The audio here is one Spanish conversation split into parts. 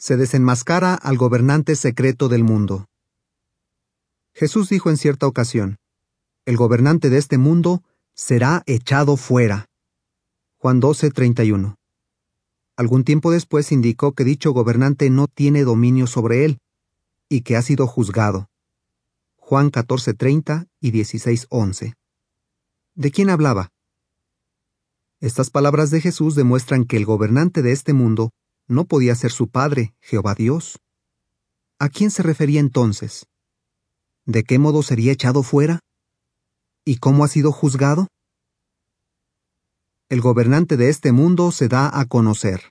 se desenmascara al gobernante secreto del mundo. Jesús dijo en cierta ocasión, El gobernante de este mundo será echado fuera. Juan 12:31. Algún tiempo después indicó que dicho gobernante no tiene dominio sobre él, y que ha sido juzgado. Juan 14:30 y 16:11. ¿De quién hablaba? Estas palabras de Jesús demuestran que el gobernante de este mundo no podía ser su padre, Jehová Dios. ¿A quién se refería entonces? ¿De qué modo sería echado fuera? ¿Y cómo ha sido juzgado? El gobernante de este mundo se da a conocer.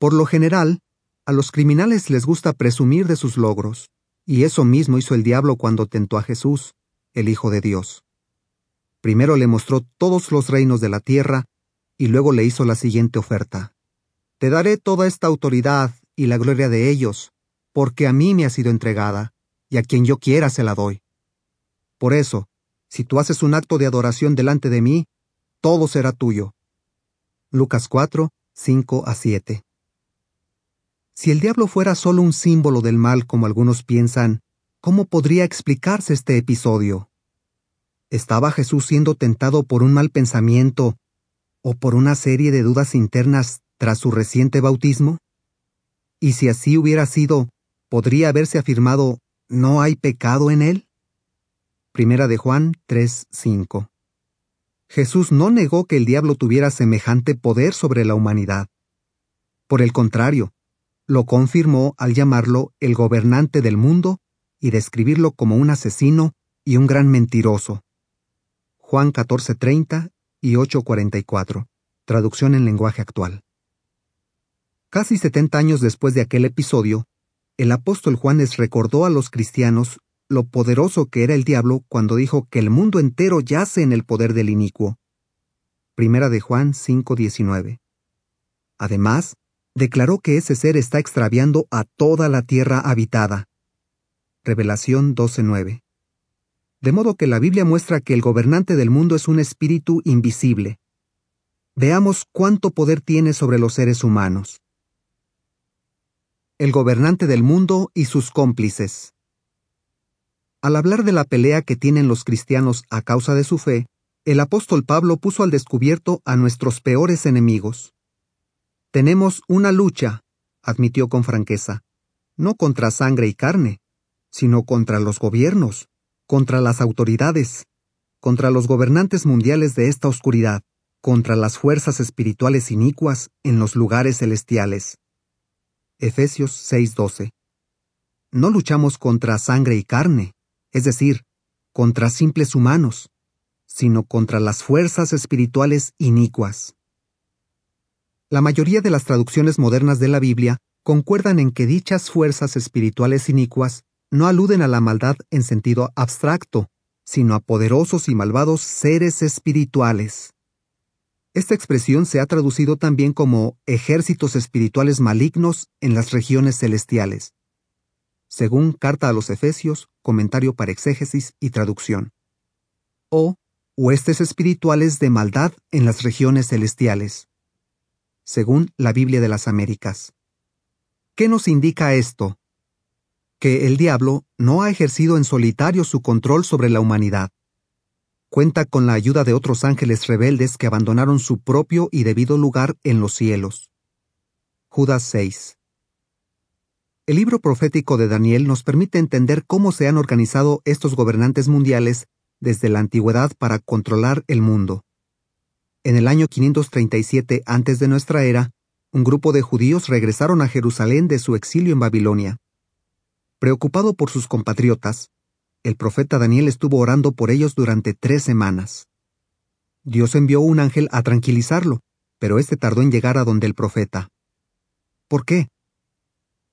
Por lo general, a los criminales les gusta presumir de sus logros, y eso mismo hizo el diablo cuando tentó a Jesús, el Hijo de Dios. Primero le mostró todos los reinos de la tierra, y luego le hizo la siguiente oferta. Te daré toda esta autoridad y la gloria de ellos, porque a mí me ha sido entregada, y a quien yo quiera se la doy. Por eso, si tú haces un acto de adoración delante de mí, todo será tuyo. Lucas 4, 5 a 7. Si el diablo fuera solo un símbolo del mal como algunos piensan, ¿cómo podría explicarse este episodio? ¿Estaba Jesús siendo tentado por un mal pensamiento o por una serie de dudas internas tras su reciente bautismo? ¿Y si así hubiera sido, podría haberse afirmado, ¿no hay pecado en él? Primera de Juan 3:5. Jesús no negó que el diablo tuviera semejante poder sobre la humanidad. Por el contrario, lo confirmó al llamarlo el gobernante del mundo y describirlo como un asesino y un gran mentiroso. Juan 14:30 y 8:44. Traducción en lenguaje actual. Casi 70 años después de aquel episodio, el apóstol Juan les recordó a los cristianos lo poderoso que era el diablo cuando dijo que el mundo entero yace en el poder del inicuo. Primera de Juan 5:19. Además, declaró que ese ser está extraviando a toda la tierra habitada. Revelación 12:9. De modo que la Biblia muestra que el gobernante del mundo es un espíritu invisible. Veamos cuánto poder tiene sobre los seres humanos el gobernante del mundo y sus cómplices. Al hablar de la pelea que tienen los cristianos a causa de su fe, el apóstol Pablo puso al descubierto a nuestros peores enemigos. Tenemos una lucha, admitió con franqueza, no contra sangre y carne, sino contra los gobiernos, contra las autoridades, contra los gobernantes mundiales de esta oscuridad, contra las fuerzas espirituales inicuas en los lugares celestiales. Efesios 6:12. No luchamos contra sangre y carne, es decir, contra simples humanos, sino contra las fuerzas espirituales inicuas. La mayoría de las traducciones modernas de la Biblia concuerdan en que dichas fuerzas espirituales inicuas no aluden a la maldad en sentido abstracto, sino a poderosos y malvados seres espirituales. Esta expresión se ha traducido también como ejércitos espirituales malignos en las regiones celestiales. Según Carta a los Efesios, comentario para exégesis y traducción. O huestes espirituales de maldad en las regiones celestiales. Según la Biblia de las Américas. ¿Qué nos indica esto? Que el diablo no ha ejercido en solitario su control sobre la humanidad cuenta con la ayuda de otros ángeles rebeldes que abandonaron su propio y debido lugar en los cielos. Judas 6. El libro profético de Daniel nos permite entender cómo se han organizado estos gobernantes mundiales desde la antigüedad para controlar el mundo. En el año 537 antes de nuestra era, un grupo de judíos regresaron a Jerusalén de su exilio en Babilonia. Preocupado por sus compatriotas, el profeta Daniel estuvo orando por ellos durante tres semanas. Dios envió un ángel a tranquilizarlo, pero éste tardó en llegar a donde el profeta. ¿Por qué?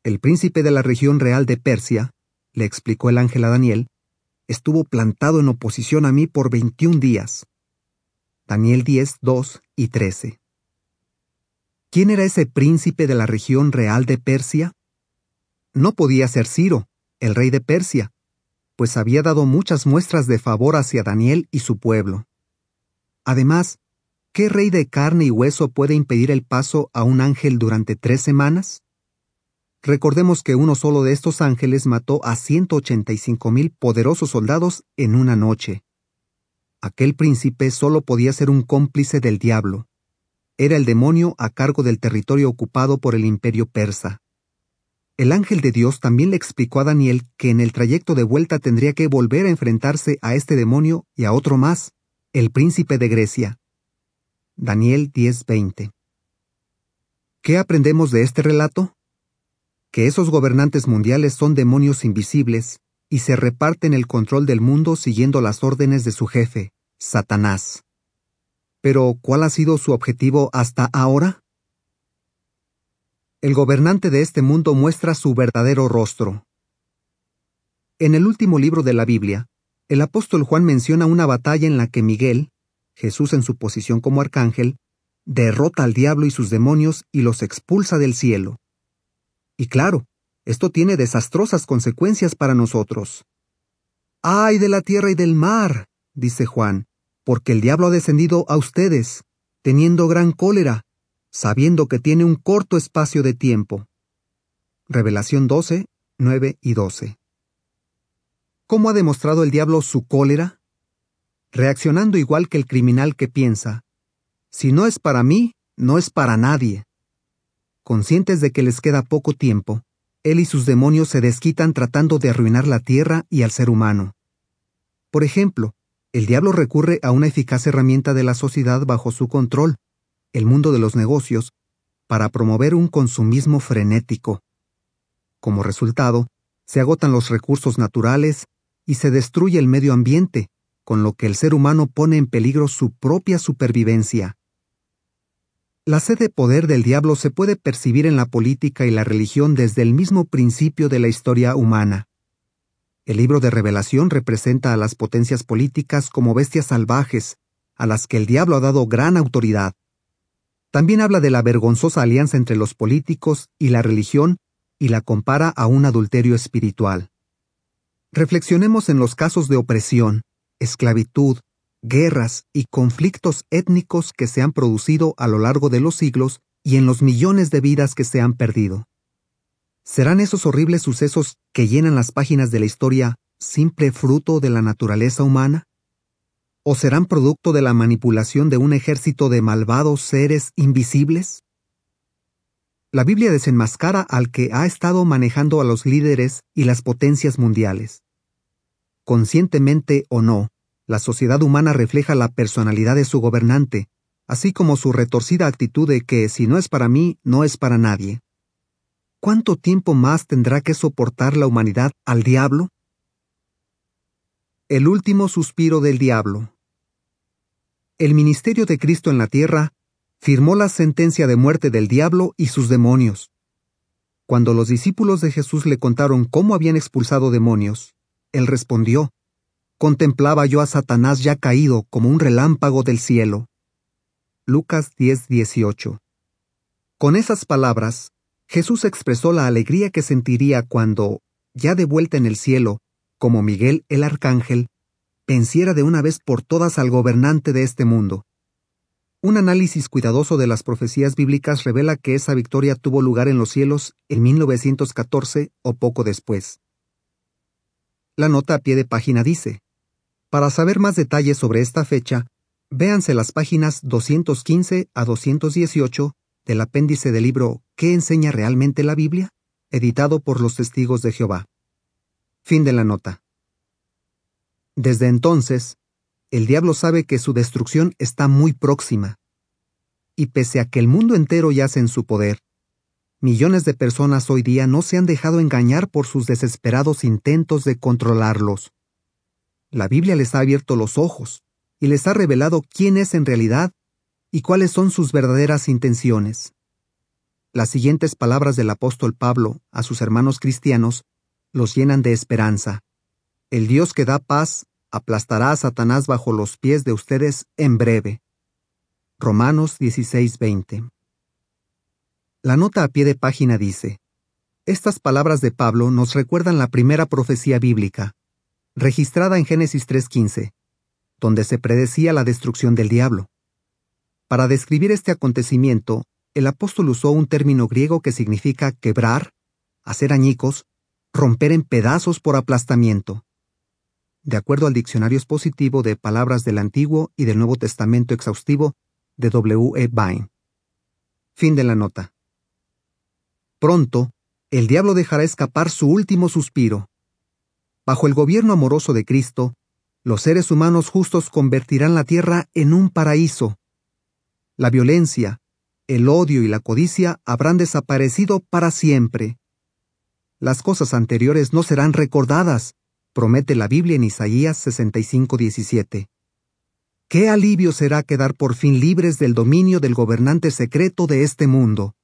El príncipe de la región real de Persia, le explicó el ángel a Daniel, estuvo plantado en oposición a mí por 21 días. Daniel 10, 2 y 13. ¿Quién era ese príncipe de la región real de Persia? No podía ser Ciro, el rey de Persia, pues había dado muchas muestras de favor hacia Daniel y su pueblo. Además, ¿qué rey de carne y hueso puede impedir el paso a un ángel durante tres semanas? Recordemos que uno solo de estos ángeles mató a 185 mil poderosos soldados en una noche. Aquel príncipe solo podía ser un cómplice del diablo. Era el demonio a cargo del territorio ocupado por el imperio persa. El ángel de Dios también le explicó a Daniel que en el trayecto de vuelta tendría que volver a enfrentarse a este demonio y a otro más, el príncipe de Grecia. Daniel 10:20 ¿Qué aprendemos de este relato? Que esos gobernantes mundiales son demonios invisibles y se reparten el control del mundo siguiendo las órdenes de su jefe, Satanás. Pero, ¿cuál ha sido su objetivo hasta ahora? el gobernante de este mundo muestra su verdadero rostro. En el último libro de la Biblia, el apóstol Juan menciona una batalla en la que Miguel, Jesús en su posición como arcángel, derrota al diablo y sus demonios y los expulsa del cielo. Y claro, esto tiene desastrosas consecuencias para nosotros. ¡Ay de la tierra y del mar! dice Juan, porque el diablo ha descendido a ustedes, teniendo gran cólera, sabiendo que tiene un corto espacio de tiempo. Revelación 12, 9 y 12. ¿Cómo ha demostrado el diablo su cólera? Reaccionando igual que el criminal que piensa, si no es para mí, no es para nadie. Conscientes de que les queda poco tiempo, él y sus demonios se desquitan tratando de arruinar la tierra y al ser humano. Por ejemplo, el diablo recurre a una eficaz herramienta de la sociedad bajo su control, el mundo de los negocios, para promover un consumismo frenético. Como resultado, se agotan los recursos naturales y se destruye el medio ambiente, con lo que el ser humano pone en peligro su propia supervivencia. La sed de poder del diablo se puede percibir en la política y la religión desde el mismo principio de la historia humana. El libro de Revelación representa a las potencias políticas como bestias salvajes, a las que el diablo ha dado gran autoridad. También habla de la vergonzosa alianza entre los políticos y la religión y la compara a un adulterio espiritual. Reflexionemos en los casos de opresión, esclavitud, guerras y conflictos étnicos que se han producido a lo largo de los siglos y en los millones de vidas que se han perdido. ¿Serán esos horribles sucesos que llenan las páginas de la historia simple fruto de la naturaleza humana? ¿O serán producto de la manipulación de un ejército de malvados seres invisibles? La Biblia desenmascara al que ha estado manejando a los líderes y las potencias mundiales. Conscientemente o no, la sociedad humana refleja la personalidad de su gobernante, así como su retorcida actitud de que si no es para mí, no es para nadie. ¿Cuánto tiempo más tendrá que soportar la humanidad al diablo? El último suspiro del diablo el ministerio de Cristo en la tierra, firmó la sentencia de muerte del diablo y sus demonios. Cuando los discípulos de Jesús le contaron cómo habían expulsado demonios, él respondió, Contemplaba yo a Satanás ya caído como un relámpago del cielo. Lucas 10:18 Con esas palabras, Jesús expresó la alegría que sentiría cuando, ya de vuelta en el cielo, como Miguel el Arcángel, venciera de una vez por todas al gobernante de este mundo. Un análisis cuidadoso de las profecías bíblicas revela que esa victoria tuvo lugar en los cielos en 1914 o poco después. La nota a pie de página dice, para saber más detalles sobre esta fecha, véanse las páginas 215 a 218 del apéndice del libro ¿Qué enseña realmente la Biblia? editado por los testigos de Jehová. Fin de la nota. Desde entonces, el diablo sabe que su destrucción está muy próxima. Y pese a que el mundo entero yace en su poder, millones de personas hoy día no se han dejado engañar por sus desesperados intentos de controlarlos. La Biblia les ha abierto los ojos y les ha revelado quién es en realidad y cuáles son sus verdaderas intenciones. Las siguientes palabras del apóstol Pablo a sus hermanos cristianos los llenan de esperanza. El Dios que da paz aplastará a Satanás bajo los pies de ustedes en breve. Romanos 16:20. La nota a pie de página dice, Estas palabras de Pablo nos recuerdan la primera profecía bíblica, registrada en Génesis 3:15, donde se predecía la destrucción del diablo. Para describir este acontecimiento, el apóstol usó un término griego que significa quebrar, hacer añicos, romper en pedazos por aplastamiento de acuerdo al diccionario expositivo de palabras del Antiguo y del Nuevo Testamento exhaustivo de W. E. Vine. Fin de la nota. Pronto, el diablo dejará escapar su último suspiro. Bajo el gobierno amoroso de Cristo, los seres humanos justos convertirán la tierra en un paraíso. La violencia, el odio y la codicia habrán desaparecido para siempre. Las cosas anteriores no serán recordadas, promete la Biblia en Isaías 65:17. Qué alivio será quedar por fin libres del dominio del gobernante secreto de este mundo.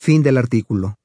Fin del artículo.